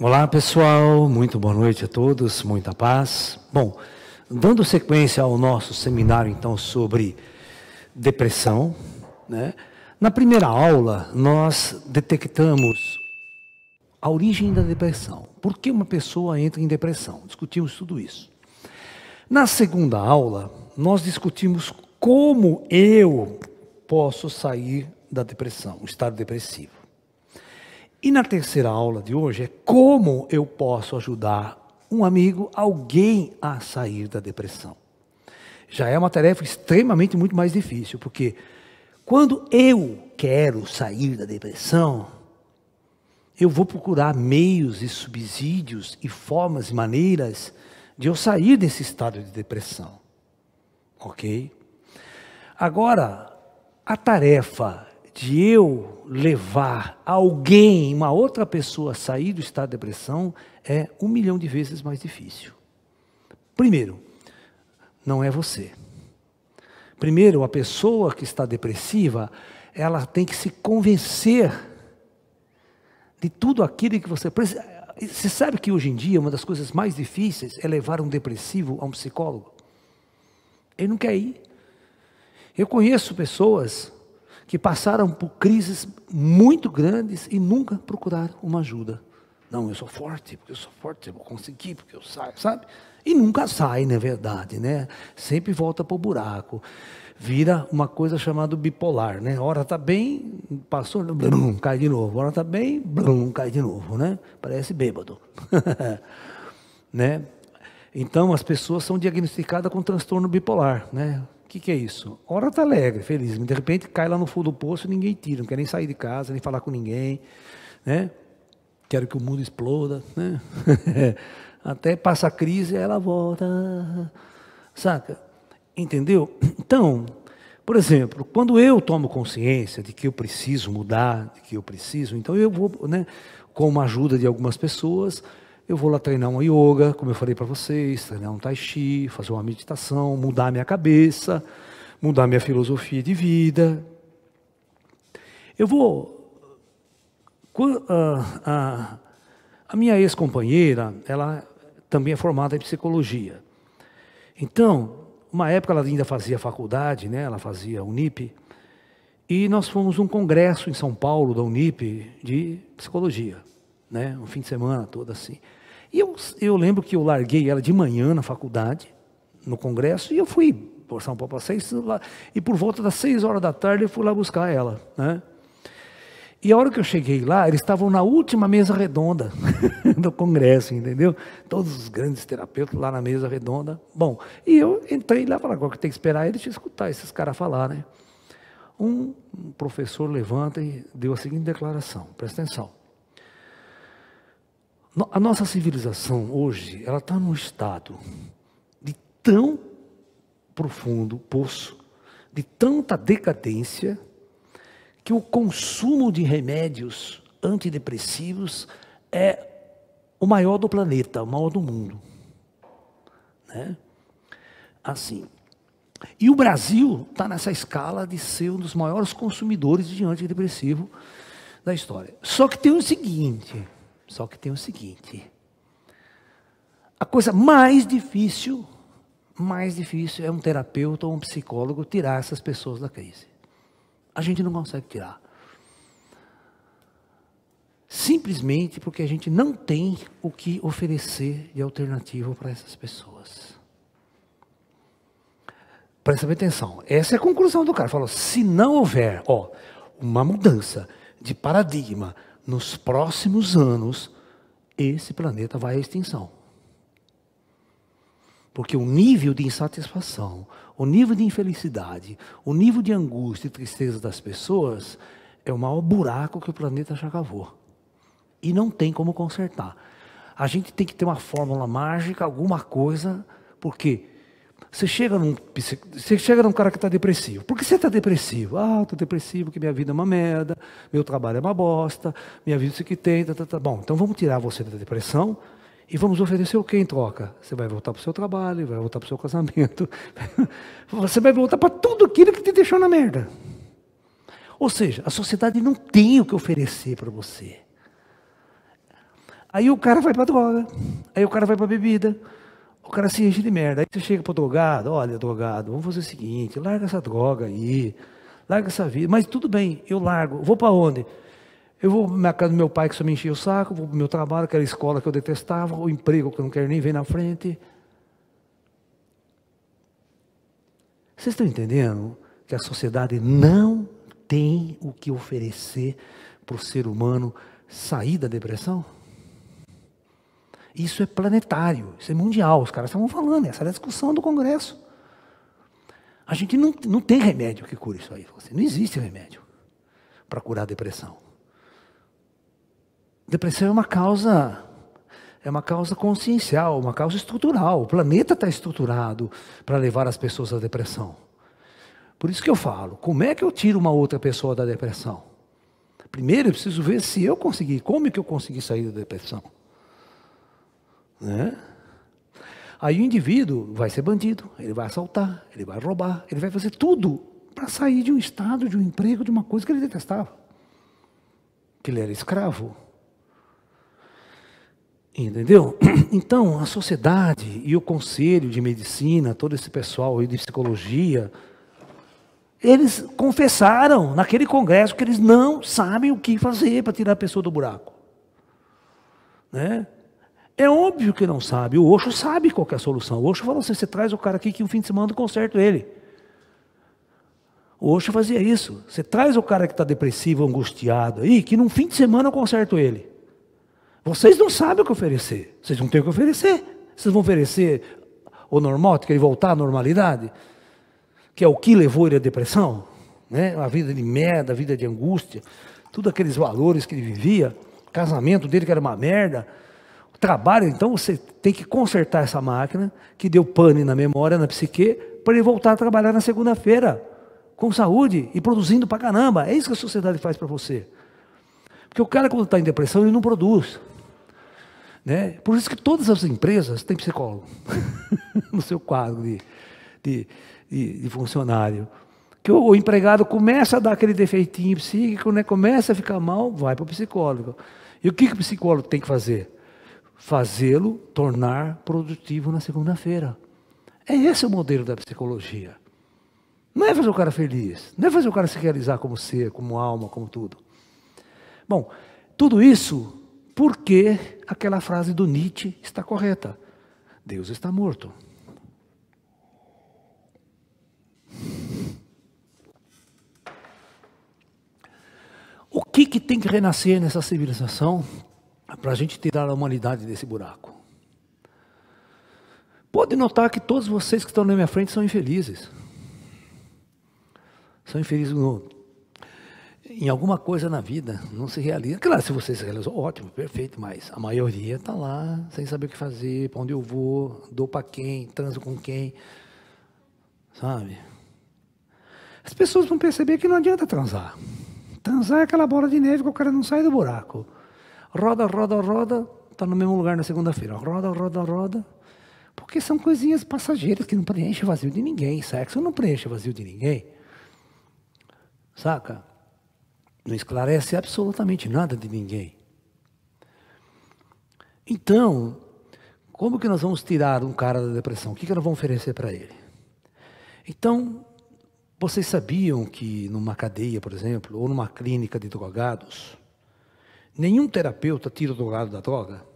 Olá pessoal, muito boa noite a todos, muita paz. Bom, dando sequência ao nosso seminário então sobre depressão, né? Na primeira aula nós detectamos a origem da depressão, por que uma pessoa entra em depressão. Discutimos tudo isso. Na segunda aula nós discutimos como eu posso sair da depressão, o estado depressivo. E na terceira aula de hoje é como eu posso ajudar um amigo, alguém a sair da depressão. Já é uma tarefa extremamente muito mais difícil, porque quando eu quero sair da depressão, eu vou procurar meios e subsídios e formas e maneiras de eu sair desse estado de depressão. Ok? Agora, a tarefa de eu levar alguém, uma outra pessoa, a sair do estado de depressão é um milhão de vezes mais difícil. Primeiro, não é você. Primeiro, a pessoa que está depressiva, ela tem que se convencer de tudo aquilo que você precisa. Você sabe que hoje em dia uma das coisas mais difíceis é levar um depressivo a um psicólogo? Ele não quer ir. Eu conheço pessoas que passaram por crises muito grandes e nunca procuraram uma ajuda. Não, eu sou forte, porque eu sou forte, eu vou conseguir, porque eu saio, sabe? E nunca sai, na verdade, né? Sempre volta para o buraco. Vira uma coisa chamada bipolar, né? Hora está bem, passou, blum, cai de novo. Hora está bem, blum, cai de novo, né? Parece bêbado. né? Então, as pessoas são diagnosticadas com transtorno bipolar, né? O que, que, é isso? Hora está alegre, feliz, mas de repente cai lá no fundo do poço e ninguém tira, não quer nem sair de casa, nem falar com ninguém, né? Quero que o mundo exploda, né? Até passa a crise, e ela volta, saca? Entendeu? Então, por exemplo, quando eu tomo consciência de que eu preciso mudar, de que eu preciso, então eu vou, né, com a ajuda de algumas pessoas, eu vou lá treinar uma yoga, como eu falei para vocês, treinar um tai chi, fazer uma meditação, mudar minha cabeça, mudar minha filosofia de vida. Eu vou. Ah, a, minha ex-companheira, ela também é formada em psicologia. Então, uma época ela ainda fazia faculdade, né? ela fazia Unip, e nós fomos num congresso em São Paulo da Unip de psicologia, né? um fim de semana todo assim. E eu, eu lembro que eu larguei ela de manhã na faculdade, no congresso, e eu fui por São Paulo para seis, e por volta das seis horas da tarde eu fui lá buscar ela, né? E a hora que eu cheguei lá, eles estavam na última mesa redonda do congresso, entendeu? Todos os grandes terapeutas lá na mesa redonda. Bom, e eu entrei lá para agora que tem que esperar eles escutar esses caras falar, né? Um professor levanta e deu a seguinte declaração, presta atenção. A nossa civilização hoje, ela está num estado de tão profundo poço, de tanta decadência, que o consumo de remédios antidepressivos é o maior do planeta, o maior do mundo. Né? Assim. E o Brasil está nessa escala de ser um dos maiores consumidores de antidepressivo da história. Só que tem o seguinte só que tem o seguinte: a coisa mais difícil, mais difícil é um terapeuta ou um psicólogo tirar essas pessoas da crise. A gente não consegue tirar. Simplesmente porque a gente não tem o que oferecer de alternativa para essas pessoas. Presta bem atenção. Essa é a conclusão do cara. Falou: se não houver ó, uma mudança de paradigma, nos próximos anos, esse planeta vai à extinção. Porque o nível de insatisfação, o nível de infelicidade, o nível de angústia e tristeza das pessoas é o maior buraco que o planeta já cavou. E não tem como consertar. A gente tem que ter uma fórmula mágica, alguma coisa, porque você chega num, você chega num cara que está depressivo. Por que você está depressivo? Ah, estou depressivo porque minha vida é uma merda, meu trabalho é uma bosta, minha vida é isso que tem. Tá, tá, tá. Bom, então vamos tirar você da depressão e vamos oferecer o que em troca? Você vai voltar para o seu trabalho, vai voltar para o seu casamento, você vai voltar para tudo aquilo que te deixou na merda. Ou seja, a sociedade não tem o que oferecer para você. Aí o cara vai para droga, aí o cara vai para bebida, o cara se enche de merda. Aí você chega pro drogado, olha, drogado, vamos fazer o seguinte, larga essa droga aí, larga essa vida. Mas tudo bem, eu largo. Vou para onde? Eu vou na casa do meu pai que só me enchia o saco, vou pro meu trabalho, aquela escola que eu detestava, o emprego que eu não quero nem ver na frente. Vocês estão entendendo que a sociedade não tem o que oferecer para o ser humano sair da depressão? Isso é planetário, isso é mundial. Os caras estavam falando, essa era a discussão do Congresso. A gente não, não tem remédio que cure isso aí. Assim, não existe remédio para curar a depressão. Depressão é uma causa é uma causa consciencial, uma causa estrutural. O planeta está estruturado para levar as pessoas à depressão. Por isso que eu falo, como é que eu tiro uma outra pessoa da depressão? Primeiro eu preciso ver se eu consegui, como é que eu consegui sair da depressão? Né? Aí o indivíduo vai ser bandido, ele vai assaltar, ele vai roubar, ele vai fazer tudo para sair de um estado, de um emprego, de uma coisa que ele detestava. Que ele era escravo. Entendeu? Então, a sociedade e o conselho de medicina, todo esse pessoal aí de psicologia, eles confessaram naquele congresso que eles não sabem o que fazer para tirar a pessoa do buraco. Né? É óbvio que não sabe. O Oxo sabe qual é a solução. O Oxo falou assim: você traz o cara aqui que o fim de semana eu conserto ele. O Oxo fazia isso. Você traz o cara que está depressivo, angustiado aí, que num fim de semana eu conserto ele. Vocês não sabem o que oferecer. Vocês não têm o que oferecer. Vocês vão oferecer o normal, que ele voltar à normalidade, que é o que levou ele à depressão, né? a vida de merda, a vida de angústia, todos aqueles valores que ele vivia, casamento dele que era uma merda trabalho, então você tem que consertar essa máquina que deu pane na memória, na psique, para ele voltar a trabalhar na segunda-feira, com saúde e produzindo para caramba. É isso que a sociedade faz para você. Porque o cara, quando está em depressão, ele não produz. Né? Por isso que todas as empresas têm psicólogo no seu quadro de, de, de, de funcionário que o, empregado começa a dar aquele defeitinho psíquico, né? começa a ficar mal, vai para o psicólogo. E o que, que o psicólogo tem que fazer? fazê-lo tornar produtivo na segunda-feira. É esse o modelo da psicologia. Não é fazer o cara feliz, não é fazer o cara se realizar como ser, como alma, como tudo. Bom, tudo isso porque aquela frase do Nietzsche está correta. Deus está morto. O que, que tem que renascer nessa civilização para a gente tirar a humanidade desse buraco. Pode notar que todos vocês que estão na minha frente são infelizes. São infelizes no, em alguma coisa na vida, não se realiza. Claro, se você se realizou, ótimo, perfeito, mas a maioria está lá, sem saber o que fazer, para onde eu vou, dou para quem, transo com quem, sabe? As pessoas vão perceber que não adianta transar. Transar é aquela bola de neve que o cara não sai do buraco roda, roda, roda, está no mesmo lugar na segunda-feira. Roda, roda, roda. Porque são coisinhas passageiras que não preenchem vazio de ninguém. Sexo não preenche vazio de ninguém. Saca? Não esclarece absolutamente nada de ninguém. Então, como que nós vamos tirar um cara da depressão? O que, que nós vamos oferecer para ele? Então, vocês sabiam que numa cadeia, por exemplo, ou numa clínica de drogados, Nenhum terapeuta tira do lado da droga.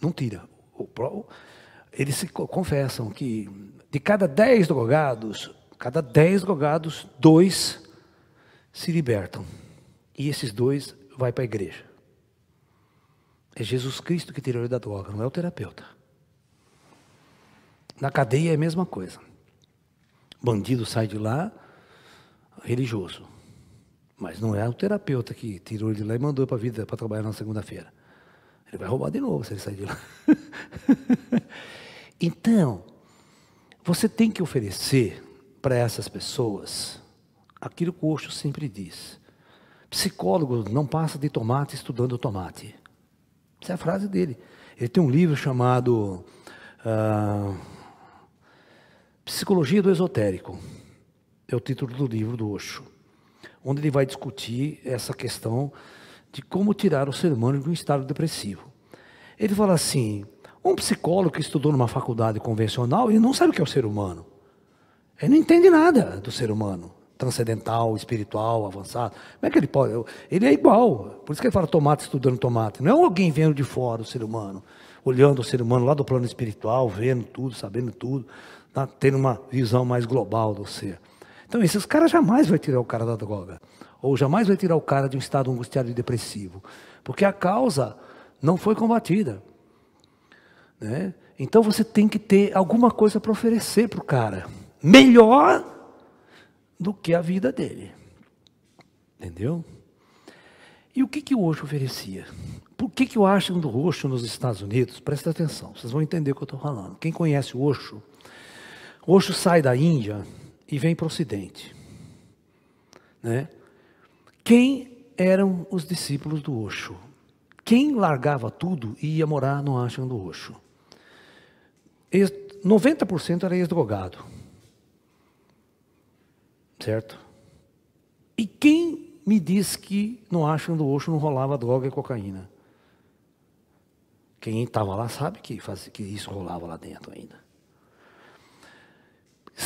Não tira. Eles se confessam que de cada dez drogados, cada dez drogados, dois se libertam. E esses dois vai para a igreja. É Jesus Cristo que tirou ele da droga, não é o terapeuta. Na cadeia é a mesma coisa. Bandido sai de lá religioso. Mas não é o terapeuta que tirou ele de lá e mandou para a vida para trabalhar na segunda-feira. Ele vai roubar de novo se ele sair de lá. então, você tem que oferecer para essas pessoas aquilo que o Osho sempre diz. Psicólogo não passa de tomate estudando tomate. Essa é a frase dele. Ele tem um livro chamado ah, Psicologia do Esotérico. É o título do livro do Osho onde ele vai discutir essa questão de como tirar o ser humano de um estado depressivo. Ele fala assim: um psicólogo que estudou numa faculdade convencional, ele não sabe o que é o ser humano. Ele não entende nada do ser humano, transcendental, espiritual, avançado. Como é que ele pode? Ele é igual. Por isso que ele fala tomate estudando tomate. Não é alguém vendo de fora o ser humano, olhando o ser humano lá do plano espiritual, vendo tudo, sabendo tudo, tá? tendo uma visão mais global do ser. Então, esses caras jamais vai tirar o cara da droga, ou jamais vai tirar o cara de um estado angustiado e depressivo, porque a causa não foi combatida. Né? Então você tem que ter alguma coisa para oferecer para o cara, melhor do que a vida dele. Entendeu? E o que, que o Osho oferecia? Por que, que o ashram do Osho nos Estados Unidos? Presta atenção, vocês vão entender o que eu estou falando. Quem conhece o Osho, o Osho sai da Índia e vem para o Ocidente. Né? Quem eram os discípulos do Osho? Quem largava tudo e ia morar no ashram do Osho? 90% era ex-drogado. Certo? E quem me diz que no ashram do Osho não rolava droga e cocaína? Quem estava lá sabe que, faz, que isso rolava lá dentro ainda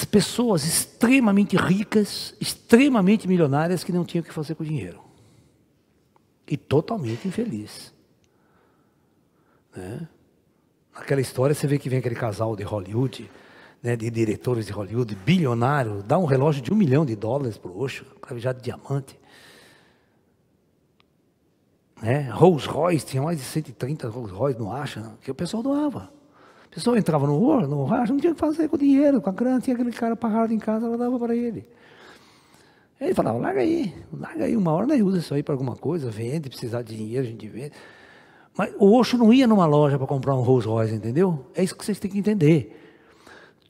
pessoas extremamente ricas, extremamente milionárias que não tinham o que fazer com o dinheiro. E totalmente infeliz. Né? Naquela história você vê que vem aquele casal de Hollywood, né, de diretores de Hollywood, bilionário, dá um relógio de um milhão de dólares para o Osho, cravejado de diamante. Né? Rolls Royce, tinha mais de 130 Rolls Royce, não acha? Que o pessoal doava pessoa entrava no ouro, no racho, não tinha o que fazer com o dinheiro, com a grana, tinha aquele cara parado em casa, ela dava para ele. Ele falava, larga aí, larga aí, uma hora nós usa isso aí para alguma coisa, vende, precisar de dinheiro, a gente vende. Mas o Osho não ia numa loja para comprar um Rolls Royce, entendeu? É isso que vocês têm que entender.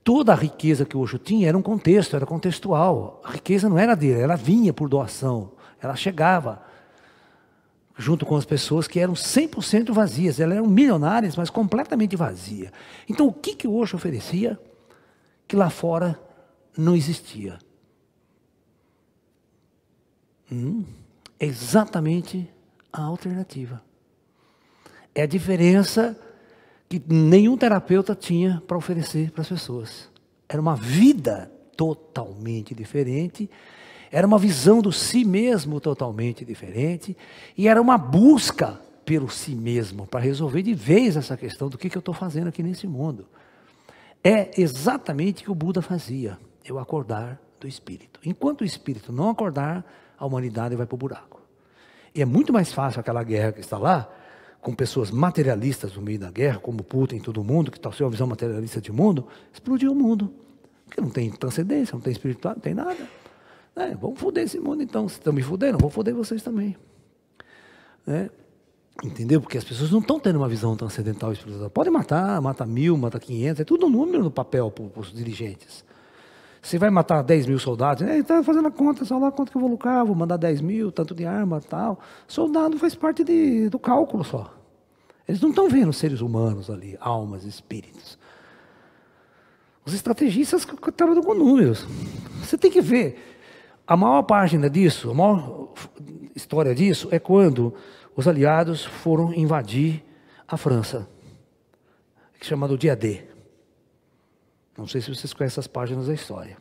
Toda a riqueza que o Osho tinha era um contexto, era contextual. A riqueza não era dele, ela vinha por doação, ela chegava junto com as pessoas que eram 100% vazias. Elas eram milionárias, mas completamente vazias. Então, o que, que hoje oferecia que lá fora não existia? Hum, exatamente a alternativa. É a diferença que nenhum terapeuta tinha para oferecer para as pessoas. Era uma vida totalmente diferente era uma visão do si mesmo totalmente diferente e era uma busca pelo si mesmo para resolver de vez essa questão do que, que eu estou fazendo aqui nesse mundo. É exatamente o que o Buda fazia, eu acordar do espírito. Enquanto o espírito não acordar, a humanidade vai para o buraco. E é muito mais fácil aquela guerra que está lá, com pessoas materialistas no meio da guerra, como Putin e todo mundo, que está com a visão materialista de mundo, explodir o mundo. Porque não tem transcendência, não tem espiritual, não tem nada. É, vamos foder esse mundo então. Vocês estão me fudendo? Vou foder vocês também. É, entendeu? Porque as pessoas não estão tendo uma visão transcendental espiritual. Podem matar, mata mil, mata quinhentos, é tudo um número no papel para os dirigentes. Você vai matar 10 mil soldados, né? está fazendo a conta, só lá quanto que eu vou lucrar, vou mandar 10 mil, tanto de arma tal. Soldado faz parte de, do cálculo só. Eles não estão vendo seres humanos ali, almas, espíritos. Os estrategistas trabalham com números. Você tem que ver a maior página disso, a maior história disso é quando os aliados foram invadir a França, chamado Dia D. Não sei se vocês conhecem essas páginas da história.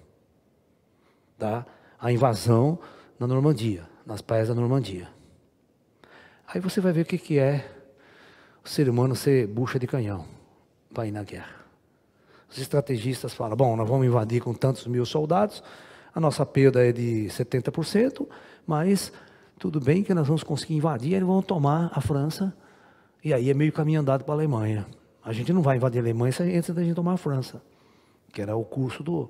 Tá? A invasão na Normandia, nas praias da Normandia. Aí você vai ver o que, que é o ser humano ser bucha de canhão para ir na guerra. Os estrategistas falam: bom, nós vamos invadir com tantos mil soldados, a nossa perda é de 70%, mas tudo bem que nós vamos conseguir invadir, eles vão tomar a França, e aí é meio caminho andado para a Alemanha. A gente não vai invadir a Alemanha antes da gente tomar a França, que era o curso do.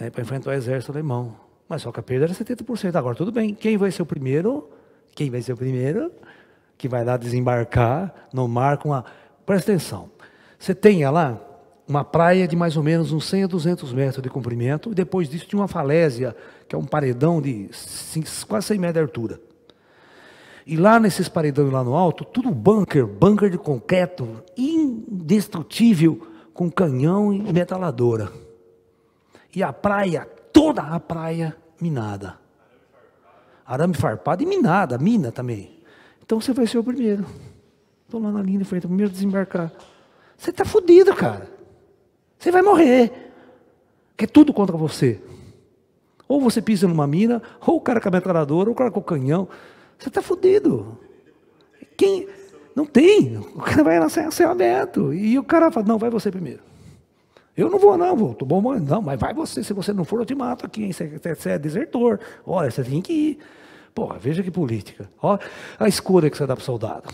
Né, para enfrentar o exército alemão. Mas só que a perda era 70%. Agora, tudo bem, quem vai ser o primeiro? Quem vai ser o primeiro? Que vai lá desembarcar no mar com a. Presta atenção. Você tem lá uma praia de mais ou menos uns 100 a 200 metros de comprimento, e depois disso tinha uma falésia, que é um paredão de quase 100 metros de altura. E lá nesses paredões lá no alto, tudo bunker, bunker de concreto, indestrutível, com canhão e metaladora. E a praia, toda a praia minada. Arame farpado e minada, mina também. Então você vai ser o primeiro. Estou lá na linha de frente, o primeiro a desembarcar. Você está fudido, cara. Você vai morrer. Que é tudo contra você. Ou você pisa numa mina, ou o cara com a metralhadora, ou o cara com o canhão. Você está fudido. Quem. Não tem. O cara vai nascer céu aberto. E o cara fala: não, vai você primeiro. Eu não vou, não, vou. Tô bom, não, mas vai você. Se você não for, eu te mato aqui, Você, você é desertor. Olha, você tem que ir. Porra, veja que política. Olha a escolha que você dá para o soldado.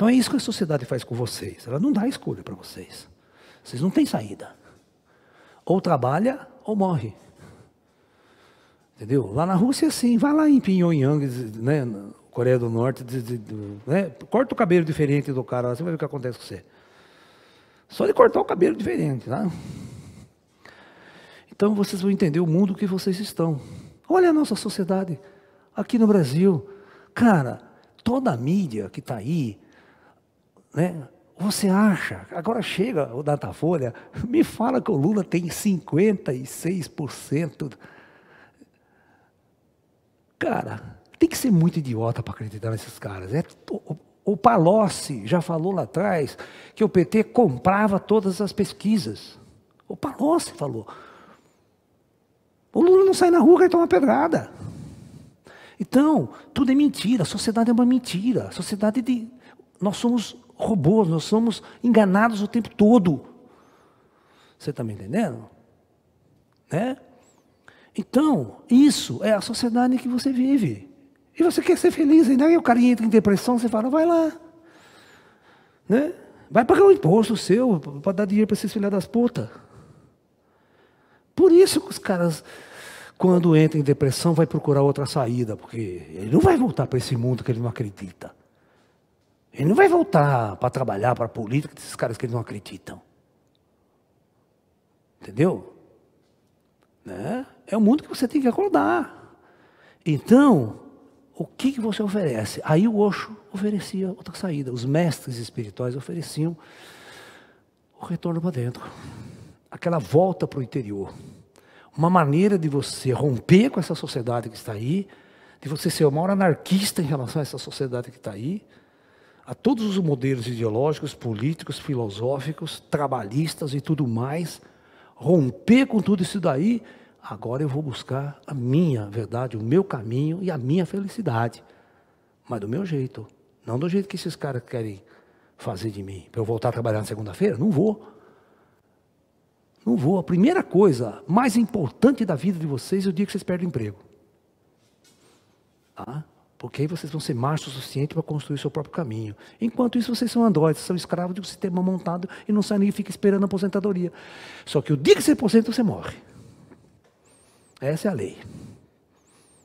Então é isso que a sociedade faz com vocês. Ela não dá escolha para vocês. Vocês não têm saída. Ou trabalha ou morre. Entendeu? Lá na Rússia, é assim, vai lá em Pyongyang, né, Coreia do Norte, de, de, de, né, corta o cabelo diferente do cara, você vai ver o que acontece com você. Só de cortar o cabelo diferente, né? Então vocês vão entender o mundo que vocês estão. Olha a nossa sociedade aqui no Brasil. Cara, toda a mídia que está aí, né? Você acha? Agora chega o Datafolha, me fala que o Lula tem 56%. Cara, tem que ser muito idiota para acreditar nesses caras. É, o, o Palocci já falou lá atrás que o PT comprava todas as pesquisas. O Palocci falou. O Lula não sai na rua, ele toma pedrada. Então, tudo é mentira, a sociedade é uma mentira. A sociedade de. Nós somos robôs, nós somos enganados o tempo todo. Você está me entendendo? Né? Então, isso é a sociedade em que você vive. E você quer ser feliz, né? e daí o cara entra em depressão, você fala, vai lá. Né? Vai pagar um imposto seu para dar dinheiro para esses filhos das putas. Por isso que os caras, quando entram em depressão, vai procurar outra saída, porque ele não vai voltar para esse mundo que ele não acredita. Ele não vai voltar para trabalhar para a política desses caras que eles não acreditam. Entendeu? Né? É o mundo que você tem que acordar. Então, o que, que você oferece? Aí o Osho oferecia outra saída. Os mestres espirituais ofereciam o retorno para dentro. Aquela volta para o interior. Uma maneira de você romper com essa sociedade que está aí, de você ser o maior anarquista em relação a essa sociedade que está aí, a todos os modelos ideológicos, políticos, filosóficos, trabalhistas e tudo mais, romper com tudo isso daí, agora eu vou buscar a minha verdade, o meu caminho e a minha felicidade. Mas do meu jeito, não do jeito que esses caras querem fazer de mim. Para eu voltar a trabalhar na segunda-feira? Não vou. Não vou. A primeira coisa mais importante da vida de vocês é o dia que vocês perdem o emprego. Tá? Porque aí vocês vão ser machos o suficiente para construir o seu próprio caminho. Enquanto isso, vocês são andróides, são escravos de um sistema montado e não saem e fica esperando a aposentadoria. Só que o dia que você aposenta, você morre. Essa é a lei.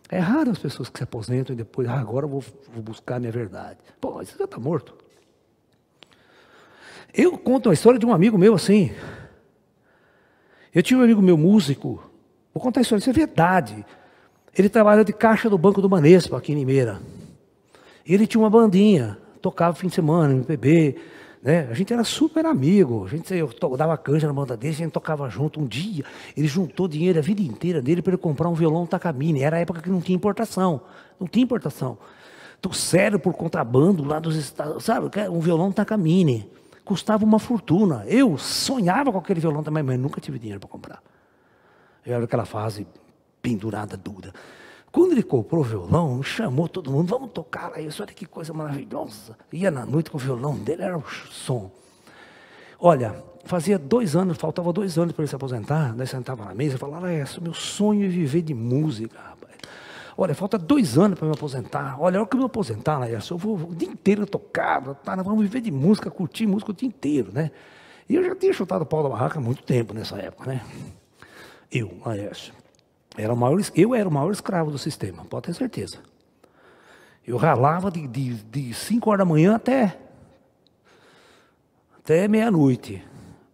É raro as pessoas que se aposentam e depois, ah, agora eu vou, vou buscar a minha verdade. Pô, você já está morto. Eu conto a história de um amigo meu assim. Eu tinha um amigo meu músico. Vou contar a história, isso é verdade. Ele trabalhou de caixa do Banco do Banespa, aqui em Limeira. Ele tinha uma bandinha, tocava fim de semana, MPB, né? A gente era super amigo, a gente eu dava canja na banda dele, a gente tocava junto. Um dia, ele juntou dinheiro a vida inteira dele para ele comprar um violão Takamine. Era a época que não tinha importação, não tinha importação. Então, sério, por contrabando lá dos Estados, sabe? É? Um violão Takamine custava uma fortuna. Eu sonhava com aquele violão também, mas nunca tive dinheiro para comprar. Eu era aquela fase pendurada dura. Quando ele comprou o violão, chamou todo mundo, vamos tocar lá isso, olha que coisa maravilhosa. Ia na noite com o violão dele, era o som. Olha, fazia dois anos, faltava dois anos para ele se aposentar, nós sentava na mesa e falava, ah, é, meu sonho é viver de música, rapaz. Olha, falta dois anos para me aposentar. Olha, hora que eu me aposentar, Laércio, eu vou, o dia inteiro tocar, tá, vamos viver de música, curtir música o dia inteiro, né? E eu já tinha chutado o pau da barraca há muito tempo nessa época, né? Eu, Aécio. Era o maior, eu era o maior escravo do sistema, pode ter certeza. Eu ralava de 5 de, de cinco horas da manhã até, até meia-noite,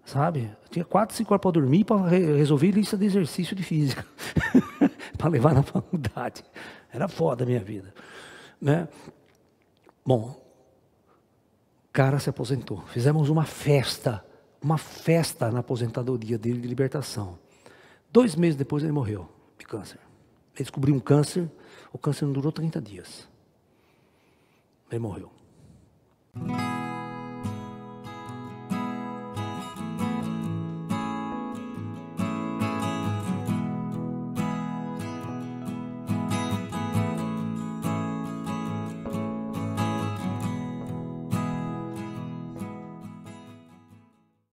sabe? Eu tinha 4, 5 horas para dormir para resolver lista de exercício de física, para levar na faculdade. Era foda a minha vida. Né? Bom, o cara se aposentou. Fizemos uma festa, uma festa na aposentadoria dele de libertação. Dois meses depois ele morreu de câncer. Ele descobriu um câncer, o câncer não durou 30 dias. Ele morreu.